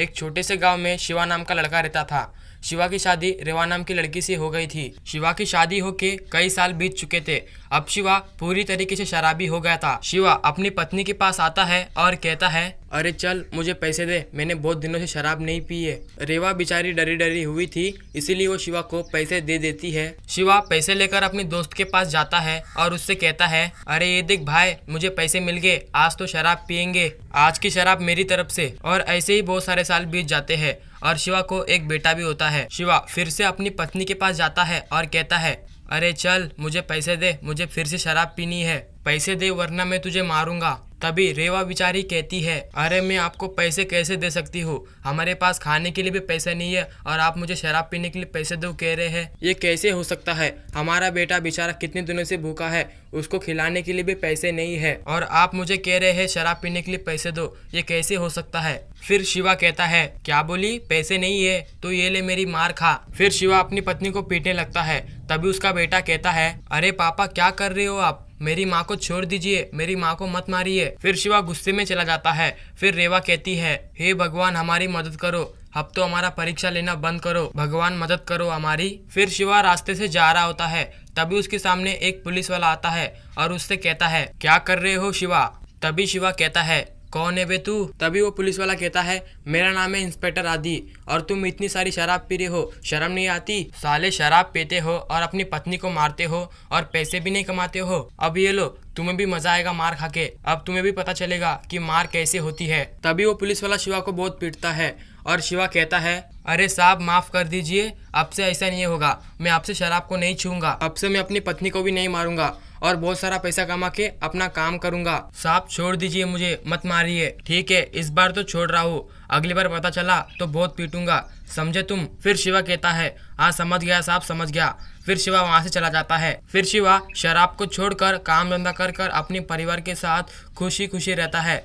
एक छोटे से गांव में शिवा नाम का लड़का रहता था शिवा की शादी रेवा नाम की लड़की से हो गई थी शिवा की शादी होके कई साल बीत चुके थे अब शिवा पूरी तरीके से शराबी हो गया था शिवा अपनी पत्नी के पास आता है और कहता है अरे चल मुझे पैसे दे मैंने बहुत दिनों से शराब नहीं पी है रेवा बेचारी डरी डरी हुई थी इसीलिए वो शिवा को पैसे दे देती है शिवा पैसे लेकर अपने दोस्त के पास जाता है और उससे कहता है अरे ये देख भाई मुझे पैसे मिल गए आज तो शराब पियेंगे आज की शराब मेरी तरफ से और ऐसे ही बहुत सारे साल बीत जाते हैं और शिवा को एक बेटा भी होता है शिवा फिर से अपनी पत्नी के पास जाता है और कहता है अरे चल मुझे पैसे दे मुझे फिर से शराब पीनी है पैसे दे वरना मैं तुझे मारूंगा तभी रेवा बिचारी कहती है अरे मैं आपको पैसे कैसे दे सकती हूँ हमारे पास खाने के लिए भी पैसे नहीं है और आप मुझे शराब पीने के लिए पैसे दो कह रहे हैं ये कैसे हो सकता है हमारा बेटा बेचारा कितने दिनों से भूखा है उसको खिलाने के लिए भी पैसे नहीं है और आप मुझे कह रहे हैं शराब पीने के लिए पैसे दो ये कैसे हो सकता है फिर शिवा कहता है क्या बोली पैसे नहीं है तो ये ले मेरी मार खा फिर शिवा अपनी पत्नी को पीटने लगता है तभी उसका बेटा कहता है अरे पापा क्या कर रहे हो आप मेरी माँ को छोड़ दीजिए मेरी माँ को मत मारिए फिर शिवा गुस्से में चला जाता है फिर रेवा कहती है हे भगवान हमारी मदद करो अब तो हमारा परीक्षा लेना बंद करो भगवान मदद करो हमारी फिर शिवा रास्ते से जा रहा होता है तभी उसके सामने एक पुलिस वाला आता है और उससे कहता है क्या कर रहे हो शिवा तभी शिवा कहता है कौन है बे तू तभी वो पुलिस वाला कहता है मेरा नाम है इंस्पेक्टर आदि और तुम इतनी सारी शराब पी रहे हो शर्म नहीं आती साले शराब पीते हो और अपनी पत्नी को मारते हो और पैसे भी नहीं कमाते हो अब ये लो तुम्हें भी मजा आएगा मार खा के अब तुम्हें भी पता चलेगा कि मार कैसे होती है तभी वो पुलिस वाला शिवा को बहुत पीटता है और शिवा कहता है अरे साहब माफ कर दीजिए अब से ऐसा नहीं होगा मैं आपसे शराब को नहीं छूंगा अब से मैं अपनी पत्नी को भी नहीं मारूंगा और बहुत सारा पैसा कमा के अपना काम करूंगा साहब छोड़ दीजिए मुझे मत मारिए ठीक है इस बार तो छोड़ रहा हूँ अगली बार पता चला तो बहुत पीटूंगा समझे तुम फिर शिवा कहता है हाँ समझ गया साहब समझ गया फिर शिवा वहाँ से चला जाता है फिर शिवा शराब को छोड़कर काम धंधा कर कर अपने परिवार के साथ खुशी खुशी रहता है